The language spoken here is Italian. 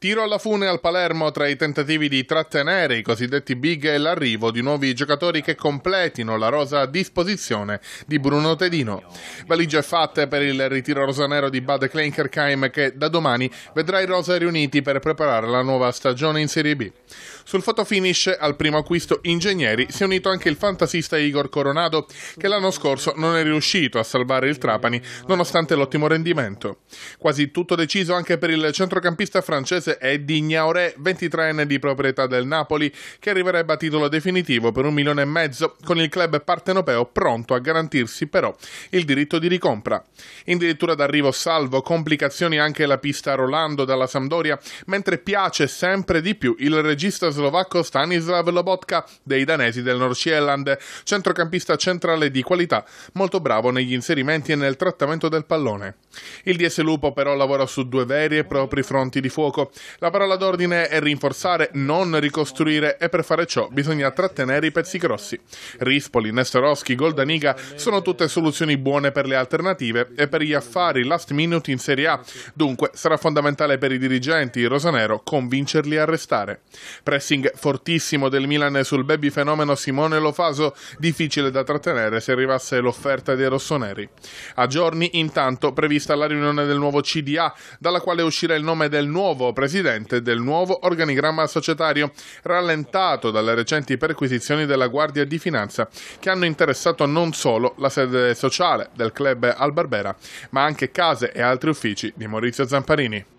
Tiro alla fune al Palermo tra i tentativi di trattenere i cosiddetti big e l'arrivo di nuovi giocatori che completino la rosa a disposizione di Bruno Tedino. Valigie fatte per il ritiro rosanero di Bad Kleinkirkheim che da domani vedrà i rosa riuniti per preparare la nuova stagione in Serie B. Sul fotofinish al primo acquisto Ingegneri si è unito anche il fantasista Igor Coronado che l'anno scorso non è riuscito a salvare il Trapani nonostante l'ottimo rendimento. Quasi tutto deciso anche per il centrocampista francese è di Gnaure, 23enne di proprietà del Napoli, che arriverebbe a titolo definitivo per un milione e mezzo, con il club partenopeo pronto a garantirsi però il diritto di ricompra. In dirittura d'arrivo salvo complicazioni anche la pista Rolando dalla Sampdoria, mentre piace sempre di più il regista slovacco Stanislav Lobotka dei danesi del North Zealand, centrocampista centrale di qualità, molto bravo negli inserimenti e nel trattamento del pallone. Il DS Lupo però lavora su due veri e propri fronti di fuoco. La parola d'ordine è rinforzare, non ricostruire e per fare ciò bisogna trattenere i pezzi grossi. Rispoli, Nestorowski, Goldaniga sono tutte soluzioni buone per le alternative e per gli affari last minute in Serie A, dunque sarà fondamentale per i dirigenti rosanero convincerli a restare. Pressing fortissimo del Milan sul baby fenomeno Simone Lofaso, difficile da trattenere se arrivasse l'offerta dei rossoneri. A giorni intanto prevista la riunione del nuovo CDA, dalla quale uscirà il nome del nuovo presidente presidente del nuovo organigramma societario, rallentato dalle recenti perquisizioni della Guardia di Finanza, che hanno interessato non solo la sede sociale del club Albarbera, ma anche case e altri uffici di Maurizio Zamparini.